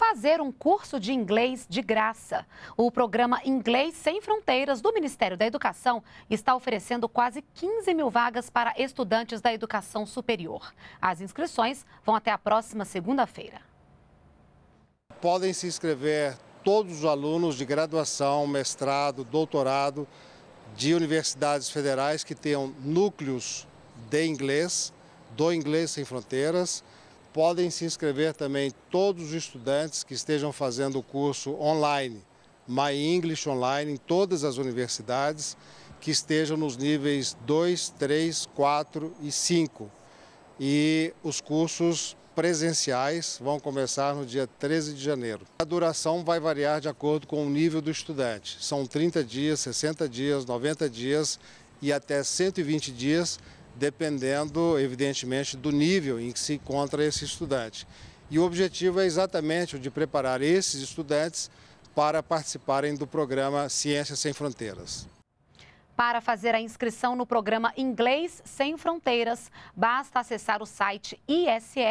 fazer um curso de inglês de graça. O programa Inglês Sem Fronteiras do Ministério da Educação está oferecendo quase 15 mil vagas para estudantes da educação superior. As inscrições vão até a próxima segunda-feira. Podem se inscrever todos os alunos de graduação, mestrado, doutorado de universidades federais que tenham núcleos de inglês, do Inglês Sem Fronteiras podem se inscrever também todos os estudantes que estejam fazendo o curso online, My English Online, em todas as universidades, que estejam nos níveis 2, 3, 4 e 5. E os cursos presenciais vão começar no dia 13 de janeiro. A duração vai variar de acordo com o nível do estudante. São 30 dias, 60 dias, 90 dias e até 120 dias dependendo, evidentemente, do nível em que se encontra esse estudante. E o objetivo é exatamente o de preparar esses estudantes para participarem do programa Ciências Sem Fronteiras. Para fazer a inscrição no programa Inglês Sem Fronteiras, basta acessar o site isf.mec.gov.br.